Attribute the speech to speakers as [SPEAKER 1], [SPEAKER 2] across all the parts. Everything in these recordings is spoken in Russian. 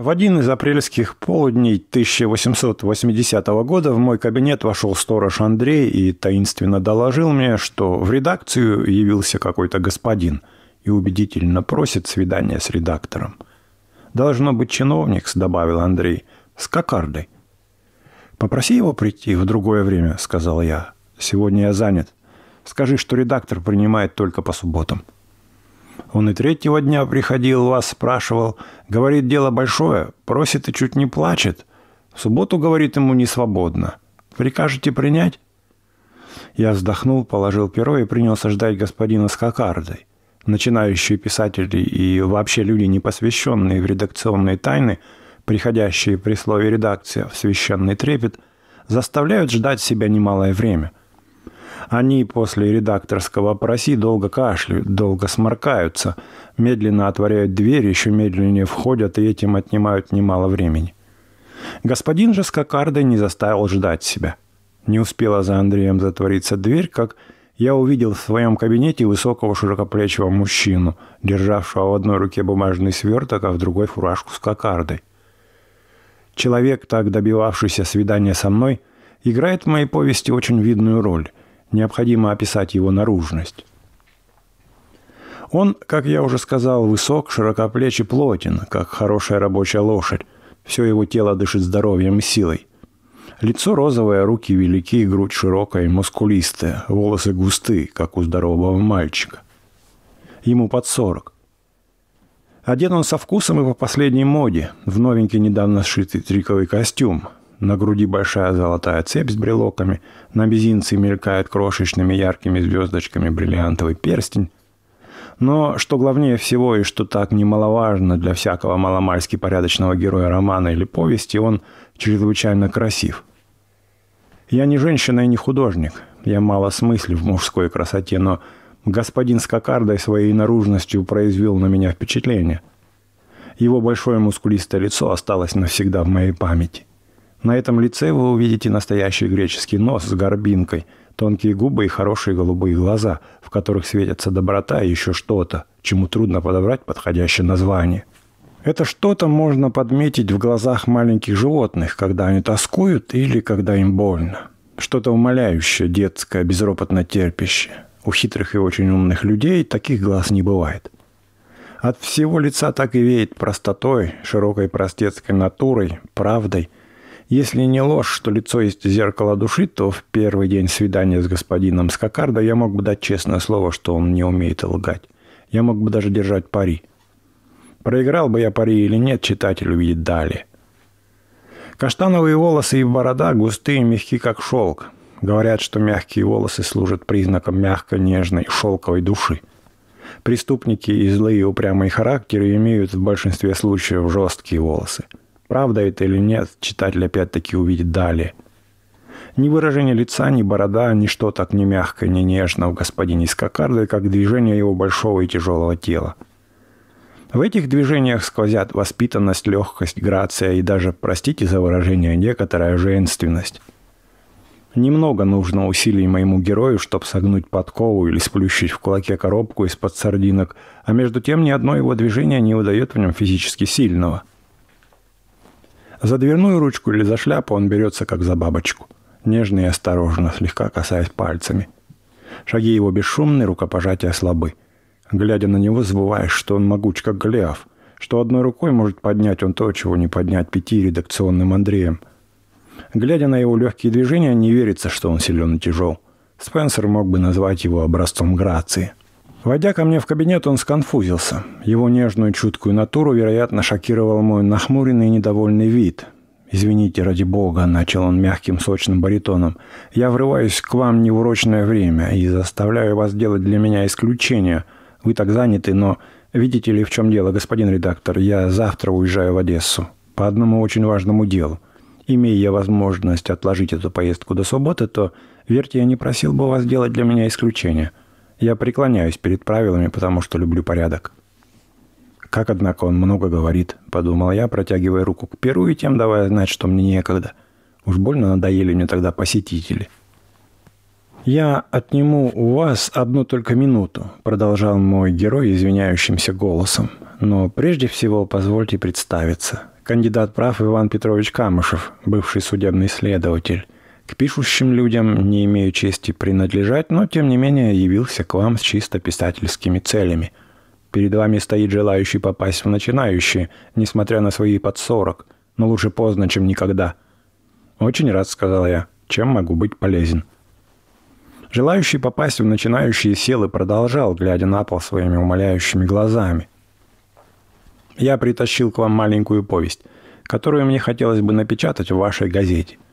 [SPEAKER 1] В один из апрельских полудней 1880 года в мой кабинет вошел сторож Андрей и таинственно доложил мне, что в редакцию явился какой-то господин и убедительно просит свидания с редактором. «Должно быть чиновник», — добавил Андрей, — «с кокардой». «Попроси его прийти в другое время», — сказал я. «Сегодня я занят. Скажи, что редактор принимает только по субботам». Он и третьего дня приходил, вас спрашивал. Говорит, дело большое, просит и чуть не плачет. В субботу, говорит, ему не свободно. Прикажете принять?» Я вздохнул, положил перо и принялся ждать господина с кокардой. Начинающие писатели и вообще люди, не посвященные в редакционные тайны, приходящие при слове «редакция» в священный трепет, заставляют ждать себя немалое время – они после редакторского проси долго кашляют, долго сморкаются, медленно отворяют дверь, еще медленнее входят и этим отнимают немало времени. Господин же с кокардой не заставил ждать себя. Не успела за Андреем затвориться дверь, как я увидел в своем кабинете высокого широкоплечего мужчину, державшего в одной руке бумажный сверток, а в другой фуражку с кокардой. Человек, так добивавшийся свидания со мной, играет в моей повести очень видную роль необходимо описать его наружность. Он, как я уже сказал, высок, широкоплеч и плотен, как хорошая рабочая лошадь. Все его тело дышит здоровьем и силой. Лицо розовое, руки велики, грудь широкая мускулистая, волосы густые, как у здорового мальчика. Ему под сорок. Одет он со вкусом и по последней моде, в новенький недавно сшитый триковый костюм, на груди большая золотая цепь с брелоками, на мизинце мелькает крошечными яркими звездочками бриллиантовый перстень. Но что главнее всего и что так немаловажно для всякого маломальски порядочного героя романа или повести, он чрезвычайно красив. Я не женщина и не художник, я мало смыслю в мужской красоте, но господин с кокардой своей наружностью произвел на меня впечатление. Его большое мускулистое лицо осталось навсегда в моей памяти. На этом лице вы увидите настоящий греческий нос с горбинкой, тонкие губы и хорошие голубые глаза, в которых светятся доброта и еще что-то, чему трудно подобрать подходящее название. Это что-то можно подметить в глазах маленьких животных, когда они тоскуют или когда им больно. Что-то умоляющее, детское, безропотно терпящее. У хитрых и очень умных людей таких глаз не бывает. От всего лица так и веет простотой, широкой простецкой натурой, правдой – если не ложь, что лицо есть зеркало души, то в первый день свидания с господином Скакардо я мог бы дать честное слово, что он не умеет лгать. Я мог бы даже держать пари. Проиграл бы я пари или нет, читатель увидит далее. Каштановые волосы и борода густые и мягки, как шелк. Говорят, что мягкие волосы служат признаком мягкой, нежной, шелковой души. Преступники и злые упрямые характеры имеют в большинстве случаев жесткие волосы – Правда это или нет, читатель опять-таки увидит далее. Ни выражение лица, ни борода, ничто так не мягко, не нежно у господина из Скакарды, как движение его большого и тяжелого тела. В этих движениях сквозят воспитанность, легкость, грация и даже, простите за выражение, некоторая женственность. Немного нужно усилий моему герою, чтобы согнуть подкову или сплющить в кулаке коробку из-под сардинок, а между тем ни одно его движение не выдает в нем физически сильного – за дверную ручку или за шляпу он берется, как за бабочку. Нежно и осторожно, слегка касаясь пальцами. Шаги его бесшумны, рукопожатия слабы. Глядя на него, забываешь, что он могуч, как Голиаф, что одной рукой может поднять он то, чего не поднять пяти редакционным Андреем. Глядя на его легкие движения, не верится, что он силен и тяжел. Спенсер мог бы назвать его образцом грации – Войдя ко мне в кабинет, он сконфузился. Его нежную, чуткую натуру, вероятно, шокировал мой нахмуренный и недовольный вид. «Извините, ради бога», — начал он мягким, сочным баритоном, — «я врываюсь к вам не в урочное время и заставляю вас делать для меня исключение. Вы так заняты, но видите ли, в чем дело, господин редактор, я завтра уезжаю в Одессу по одному очень важному делу. Имея я возможность отложить эту поездку до субботы, то, верьте, я не просил бы вас делать для меня исключение». Я преклоняюсь перед правилами, потому что люблю порядок. Как, однако, он много говорит, подумал я, протягивая руку к перу и тем давая знать, что мне некогда. Уж больно надоели мне тогда посетители. «Я отниму у вас одну только минуту», — продолжал мой герой извиняющимся голосом. «Но прежде всего позвольте представиться. Кандидат прав Иван Петрович Камышев, бывший судебный следователь. К пишущим людям не имею чести принадлежать, но тем не менее явился к вам с чисто писательскими целями. Перед вами стоит желающий попасть в начинающие, несмотря на свои под сорок, но лучше поздно, чем никогда. Очень рад, сказал я, чем могу быть полезен. Желающий попасть в начинающие сел и продолжал, глядя на пол своими умоляющими глазами. «Я притащил к вам маленькую повесть, которую мне хотелось бы напечатать в вашей газете –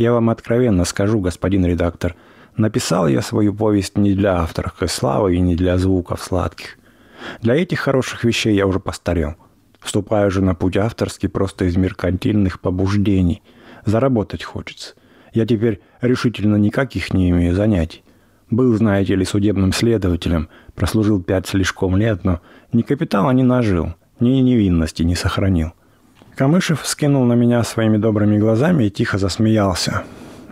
[SPEAKER 1] я вам откровенно скажу, господин редактор, написал я свою повесть не для авторов и славы и не для звуков сладких. Для этих хороших вещей я уже постарел. Вступаю же на путь авторский просто из меркантильных побуждений. Заработать хочется. Я теперь решительно никаких не имею занятий. Был, знаете ли, судебным следователем, прослужил пять слишком лет, но ни капитала не нажил, ни невинности не сохранил. Камышев скинул на меня своими добрыми глазами и тихо засмеялся.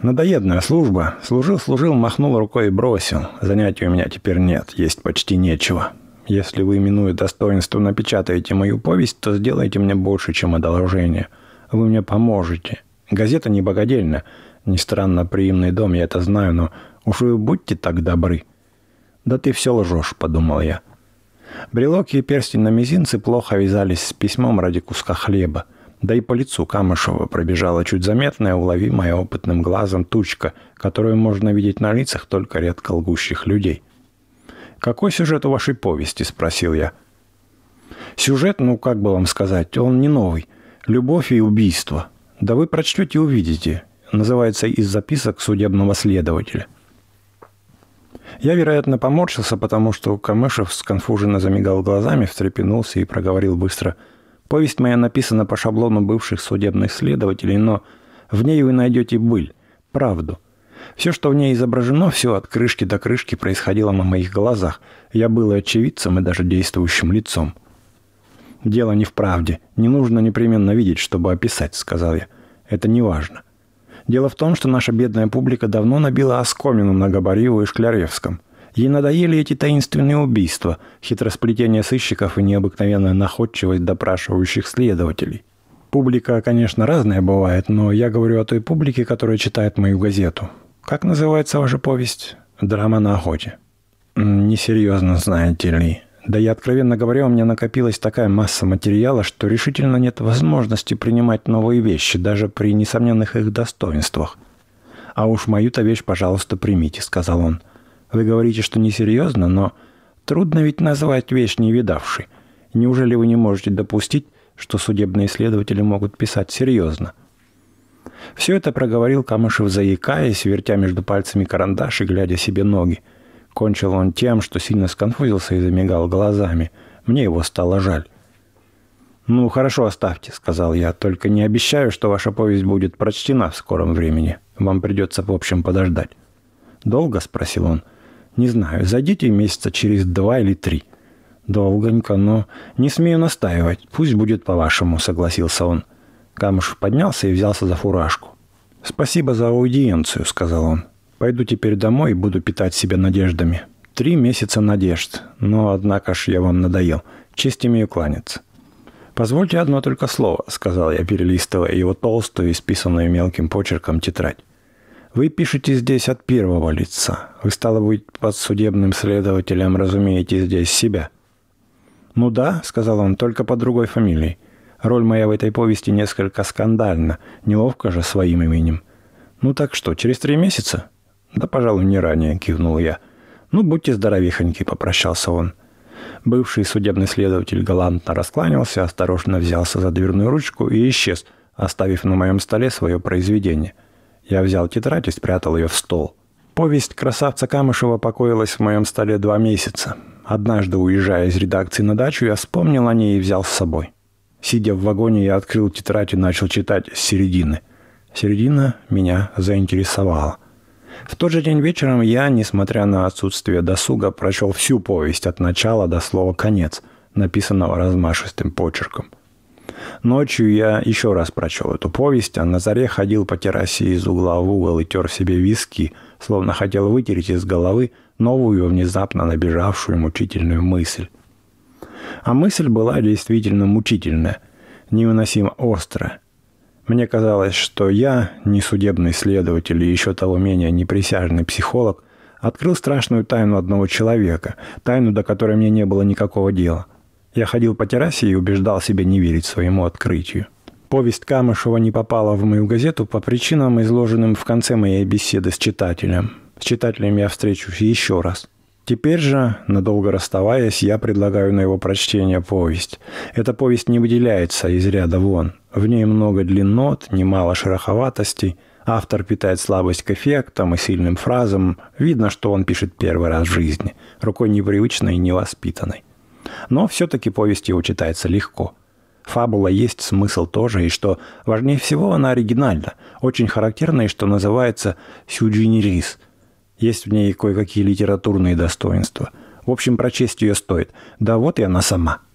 [SPEAKER 1] Надоедная служба. Служил-служил, махнул рукой и бросил. Занятий у меня теперь нет, есть почти нечего. Если вы, минуя достоинство, напечатаете мою повесть, то сделайте мне больше, чем одолжение. Вы мне поможете. Газета не богадельна. Не странно, приимный дом, я это знаю, но уж вы будьте так добры. «Да ты все лжешь», — подумал я. Брелок и перстень на мизинце плохо вязались с письмом ради куска хлеба — да и по лицу Камышева пробежала чуть заметная, уловимая опытным глазом тучка, которую можно видеть на лицах только редко лгущих людей. «Какой сюжет у вашей повести?» – спросил я. «Сюжет, ну как бы вам сказать, он не новый. Любовь и убийство. Да вы прочтете и увидите. Называется «Из записок судебного следователя». Я, вероятно, поморщился, потому что Камышев сконфуженно замигал глазами, встрепенулся и проговорил быстро – Повесть моя написана по шаблону бывших судебных следователей, но в ней вы найдете быль, правду. Все, что в ней изображено, все от крышки до крышки происходило на моих глазах. Я был и очевидцем, и даже действующим лицом. «Дело не в правде. Не нужно непременно видеть, чтобы описать», — сказал я. «Это не важно. Дело в том, что наша бедная публика давно набила оскомину на Габариеву и Шкляревском. Ей надоели эти таинственные убийства, хитросплетение сыщиков и необыкновенная находчивость допрашивающих следователей. Публика, конечно, разная бывает, но я говорю о той публике, которая читает мою газету. Как называется ваша повесть? «Драма на охоте». Несерьезно, знаете ли. Да я, откровенно говоря, у меня накопилась такая масса материала, что решительно нет возможности принимать новые вещи, даже при несомненных их достоинствах. «А уж мою-то вещь, пожалуйста, примите», — сказал он. Вы говорите, что несерьезно, но трудно ведь назвать вещь невидавшей. Неужели вы не можете допустить, что судебные следователи могут писать серьезно? Все это проговорил Камышев, заикаясь, вертя между пальцами карандаш и глядя себе ноги. Кончил он тем, что сильно сконфузился и замигал глазами. Мне его стало жаль. «Ну, хорошо, оставьте», — сказал я. «Только не обещаю, что ваша повесть будет прочтена в скором времени. Вам придется, в общем, подождать». «Долго?» — спросил он. — не знаю, зайдите месяца через два или три. Долгонько, но не смею настаивать. Пусть будет по-вашему, согласился он. Камыш поднялся и взялся за фуражку. «Спасибо за аудиенцию», — сказал он. «Пойду теперь домой и буду питать себя надеждами. Три месяца надежд, но, однако ж, я вам надоел. Честь имею кланяться». «Позвольте одно только слово», — сказал я, перелистывая его толстую, исписанную мелким почерком тетрадь. Вы пишете здесь от первого лица. Вы, стало быть, под судебным следователем разумеете здесь себя. «Ну да», — сказал он, — «только по другой фамилии. Роль моя в этой повести несколько скандальна. Неловко же своим именем». «Ну так что, через три месяца?» «Да, пожалуй, не ранее», — кивнул я. «Ну, будьте здоровехоньки», — попрощался он. Бывший судебный следователь галантно раскланялся, осторожно взялся за дверную ручку и исчез, оставив на моем столе свое произведение — я взял тетрадь и спрятал ее в стол. Повесть красавца Камышева покоилась в моем столе два месяца. Однажды, уезжая из редакции на дачу, я вспомнил о ней и взял с собой. Сидя в вагоне, я открыл тетрадь и начал читать с середины. Середина меня заинтересовала. В тот же день вечером я, несмотря на отсутствие досуга, прочел всю повесть от начала до слова «конец», написанного размашистым почерком – Ночью я еще раз прочел эту повесть, а на заре ходил по террасе из угла в угол и тер себе виски, словно хотел вытереть из головы новую, внезапно набежавшую мучительную мысль. А мысль была действительно мучительная, невыносимо острая. Мне казалось, что я, не судебный следователь и еще того менее не присяжный психолог, открыл страшную тайну одного человека, тайну, до которой мне не было никакого дела – я ходил по террасе и убеждал себя не верить своему открытию. Повесть Камышева не попала в мою газету по причинам, изложенным в конце моей беседы с читателем. С читателем я встречусь еще раз. Теперь же, надолго расставаясь, я предлагаю на его прочтение повесть. Эта повесть не выделяется из ряда вон. В ней много длиннот, немало шероховатостей. Автор питает слабость к эффектам и сильным фразам. Видно, что он пишет первый раз в жизни, рукой непривычной и невоспитанной. Но все-таки повесть его читается легко. Фабула есть смысл тоже, и что важнее всего, она оригинальна, очень характерна и что называется «сюджинерис». Есть в ней кое-какие литературные достоинства. В общем, прочесть ее стоит. Да вот и она сама –